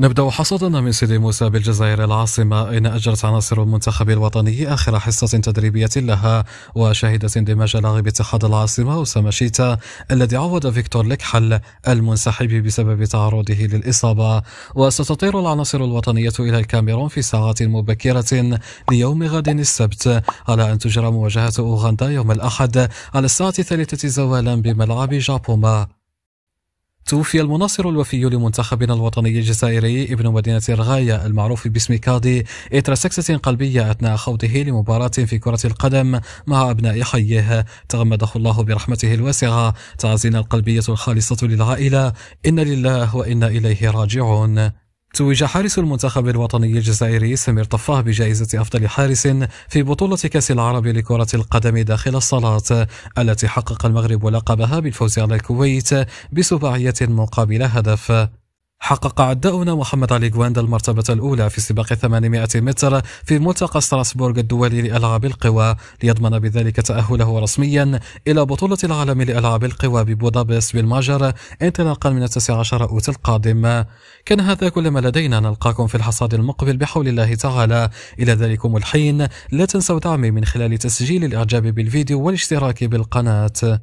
نبدأ حصتنا من سيدي موسى بالجزائر العاصمة أين أجرت عناصر المنتخب الوطني آخر حصة تدريبية لها وشهدت اندماج لاعب اتحاد العاصمة أسامة شيتا الذي عوض فيكتور لكحل المنسحب بسبب تعرضه للإصابة وستطير العناصر الوطنية إلى الكاميرون في ساعات مبكرة ليوم غد السبت على أن تجرى مواجهة أوغندا يوم الأحد على الساعة الثالثة زوالا بملعب جابوما توفي المناصر الوفي لمنتخبنا الوطني الجزائري ابن مدينة الغاية المعروف باسم كادي إثر سكسة قلبية أثناء خوضه لمباراة في كرة القدم مع أبناء حيه تغمده الله برحمته الواسعة تعزينا القلبية الخالصة للعائلة إن لله وإنا إليه راجعون توج حارس المنتخب الوطني الجزائري سمير طفاه بجائزة أفضل حارس في بطولة كأس العرب لكرة القدم داخل الصالات التي حقق المغرب لقبها بالفوز على الكويت بسباعية مقابل هدف حقق عداؤنا محمد علي جواندا المرتبة الأولى في سباق 800 متر في ملتقى ستراسبورغ الدولي لألعاب القوى ليضمن بذلك تأهله رسميا إلى بطولة العالم لألعاب القوى ببودابست بالمجر انطلاقا من 19 أوت القادم كان هذا كل ما لدينا نلقاكم في الحصاد المقبل بحول الله تعالى إلى ذلكم الحين لا تنسوا دعمي من خلال تسجيل الإعجاب بالفيديو والاشتراك بالقناة